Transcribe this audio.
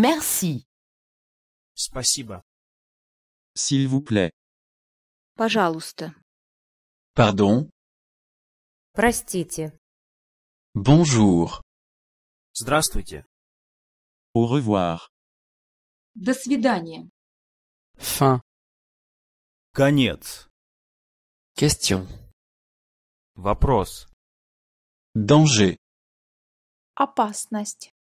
Merci. Спасибо. S'il vous plaît. Пожалуйста. Pardon. Простите. Bonjour. Здравствуйте. Au revoir. До свидания. Fin. Конец. Question. Вопрос. Danger. Опасность.